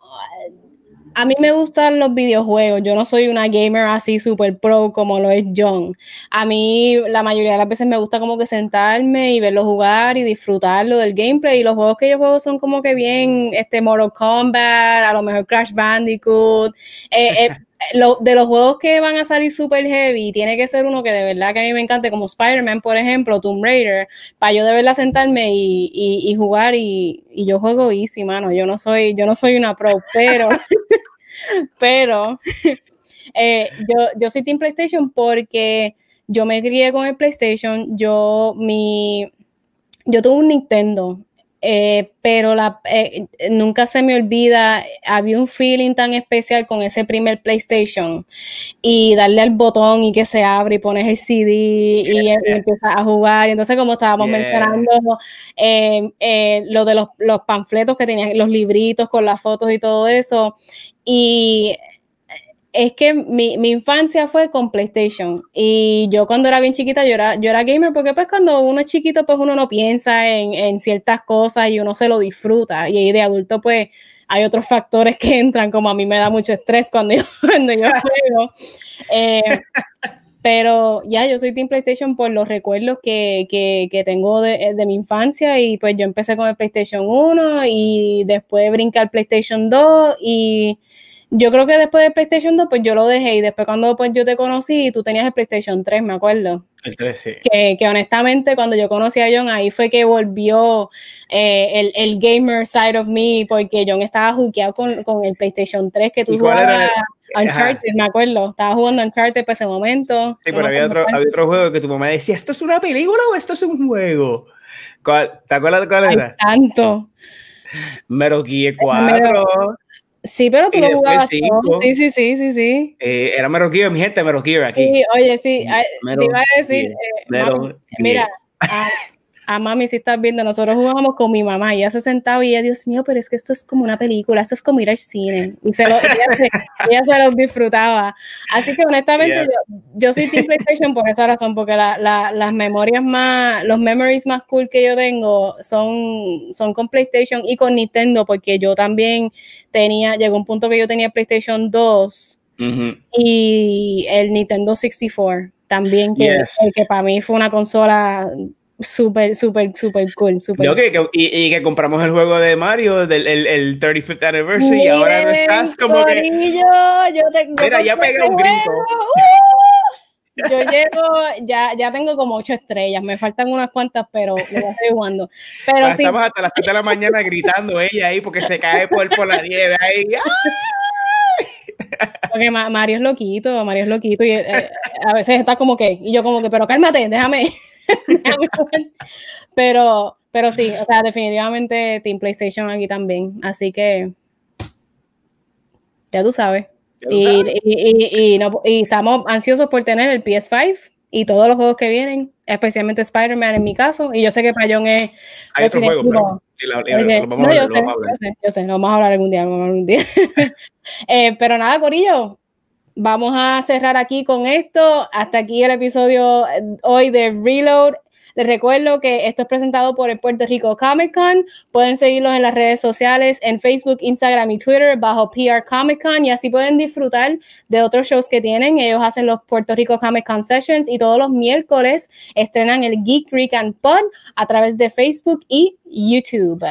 [SPEAKER 1] a mí me gustan los videojuegos. Yo no soy una gamer así super pro como lo es John. A mí la mayoría de las veces me gusta como que sentarme y verlo jugar y disfrutarlo del gameplay. Y los juegos que yo juego son como que bien, este Mortal Kombat, a lo mejor Crash Bandicoot. Eh, eh, lo, de los juegos que van a salir super heavy, tiene que ser uno que de verdad que a mí me encante, como Spider-Man, por ejemplo, Tomb Raider, para yo de verdad sentarme y, jugar y, yo juego easy, mano, yo no soy, yo no soy una pro, pero, pero, eh, yo, yo soy Team PlayStation porque yo me crié con el PlayStation, yo, mi, yo tuve un Nintendo eh, pero eh, nunca se me olvida, había un feeling tan especial con ese primer PlayStation y darle al botón y que se abre y pones el CD y, em, empiezas a jugar. Y entonces, como estábamos mencionando, em, eh, lo de los, los panfletos que tenían, los libritos con las fotos y todo eso. Y es que mi, infancia fue con PlayStation y yo cuando era bien chiquita yo era, gamer porque pues cuando uno es chiquito pues uno no piensa en, ciertas cosas y uno se lo disfruta y de adulto pues hay otros factores que entran como a mí me da mucho estrés cuando yo, juego. Eh, pero ya yo soy Team PlayStation por los recuerdos que, tengo de, de, mi infancia y pues yo empecé con el PlayStation 1 y después brinqué al PlayStation 2 y yo creo que después del PlayStation 2, pues yo lo dejé y después cuando pues, yo te conocí, tú tenías el PlayStation 3, me acuerdo. El 3, sí. Que, honestamente cuando yo conocí a John, ahí fue que volvió eh, el, gamer side of me, porque John estaba juqueado con, el PlayStation 3 que tú jugabas. Uncharted, me acuerdo. Estaba jugando Uncharted para ese momento. Sí, pero había otro, había otro,
[SPEAKER 2] juego que tu mamá decía, ¿esto es una película o esto es un juego? ¿Te acuerdas
[SPEAKER 1] cuál era? tanto.
[SPEAKER 2] Mero Gear 4.
[SPEAKER 1] Sí, pero tú lo jugabas. Pues. Sí, sí, sí, sí, sí. sí.
[SPEAKER 2] Eh, era Mero Gear, mi gente, Mero Gear aquí. Sí,
[SPEAKER 1] oye, sí, te iba a decir, eh, mira, ah, a mami, si estás viendo, nosotros jugábamos con mi mamá, y ella se sentaba y ella, Dios mío, pero es que esto es como una película, esto es como ir al cine, y se lo, ella, se, ella, los disfrutaba. Así que honestamente, yo, soy Team PlayStation por esa razón, porque las memorias más, los memories más cool que yo tengo son, son con PlayStation y con Nintendo, porque yo también tenía, llegó un punto que yo tenía PlayStation 2 y el Nintendo 64 también, que, que para mí fue una consola súper, súper, súper cool. Super
[SPEAKER 2] no, y, que compramos el juego de Mario del el, 35th Anniversary y ahora no estás como que.
[SPEAKER 1] mira, ya pega un grito. Yo llego, ya, ya tengo como ocho estrellas, me faltan unas cuantas, pero me voy a seguir jugando. Estamos hasta las 3 de la mañana gritando ella ahí porque se cae por, la nieve ahí. Porque Mario es loquito, Mario es loquito y eh, a veces está como que, y yo como que, pero cálmate, déjame, pero, pero sí, o sea, definitivamente Team PlayStation aquí también. Así que ya tú sabes. y, no, estamos ansiosos por tener el PS5 y todos los juegos que vienen, especialmente Spider-Man en mi caso, y yo sé que Payón es... Hay otro juego, pero... Yo sé, no vamos a hablar algún día. Algún día. Eh, pero nada, Corillo, vamos a cerrar aquí con esto. Hasta aquí el episodio eh, hoy de Reload. Les recuerdo que esto es presentado por el Puerto Rico Comic Con. Pueden seguirlos en las redes sociales, en Facebook, Instagram y Twitter bajo PR Comic Con y así pueden disfrutar de otros shows que tienen. Ellos hacen los Puerto Rico Comic Con Sessions y todos los miércoles estrenan el Geek Recon and Pod a través de Facebook y YouTube.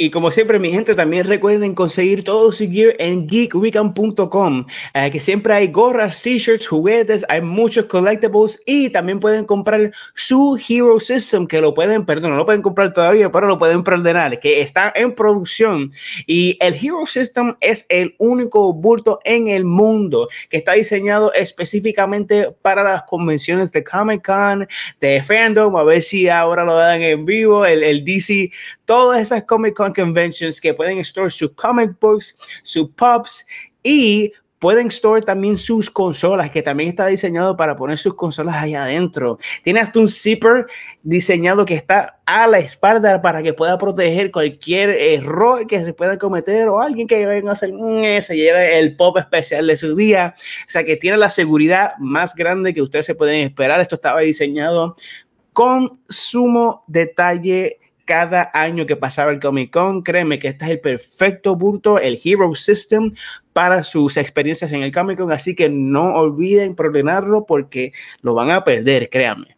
[SPEAKER 2] Y como siempre, mi gente, también recuerden conseguir todo su gear en geekweekend.com, eh, que siempre hay gorras, t-shirts, juguetes, hay muchos collectibles y también pueden comprar su Hero System, que lo pueden, perdón, no lo pueden comprar todavía, pero lo pueden preordenar, que está en producción. Y el Hero System es el único bulto en el mundo que está diseñado específicamente para las convenciones de Comic Con, de Fandom, a ver si ahora lo dan en vivo, el, el DC, todas esas Comic Con Conventions, que pueden store sus comic books, sus pops y pueden store también sus consolas, que también está diseñado para poner sus consolas allá adentro. Tiene hasta un zipper diseñado que está a la espalda para que pueda proteger cualquier error que se pueda cometer o alguien que venga a hacer mm, se lleve el pop especial de su día. O sea que tiene la seguridad más grande que ustedes se pueden esperar. Esto estaba diseñado con sumo detalle cada año que pasaba el Comic Con. Créeme que este es el perfecto bulto, el Hero System para sus experiencias en el Comic Con. Así que no olviden ordenarlo porque lo van a perder, créanme.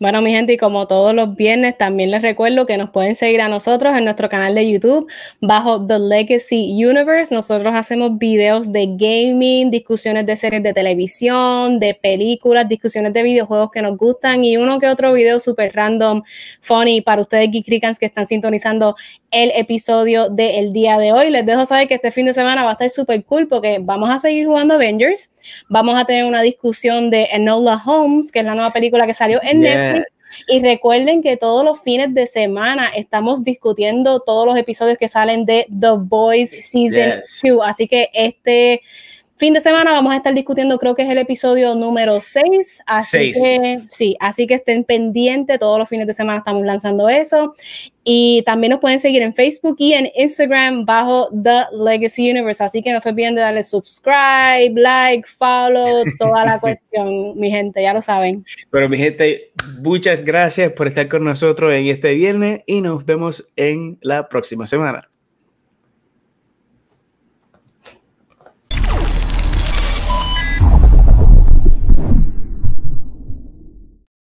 [SPEAKER 1] Bueno, mi gente, y como todos los viernes, también les recuerdo que nos pueden seguir a nosotros en nuestro canal de YouTube bajo The Legacy Universe. Nosotros hacemos videos de gaming, discusiones de series de televisión, de películas, discusiones de videojuegos que nos gustan y uno que otro video súper random, funny para ustedes Geekricans que están sintonizando el episodio del día de hoy. Les dejo saber que este fin de semana va a estar súper cool porque vamos a seguir jugando Avengers, vamos a tener una discusión de Enola Holmes, que es la nueva película que salió en Netflix y recuerden que todos los fines de semana estamos discutiendo todos los episodios que salen de The Boys Season 2. Así que este fin de semana vamos a estar discutiendo, creo que es el episodio número 6. Así que sí, así que estén pendientes, todos los fines de semana estamos lanzando eso. Y también nos pueden seguir en Facebook y en Instagram bajo The Legacy Universe. Así que no se olviden de darle subscribe, like, follow, toda la cuestión, mi gente, ya lo saben.
[SPEAKER 2] Pero mi gente, muchas gracias por estar con nosotros en este viernes y nos vemos en la próxima semana.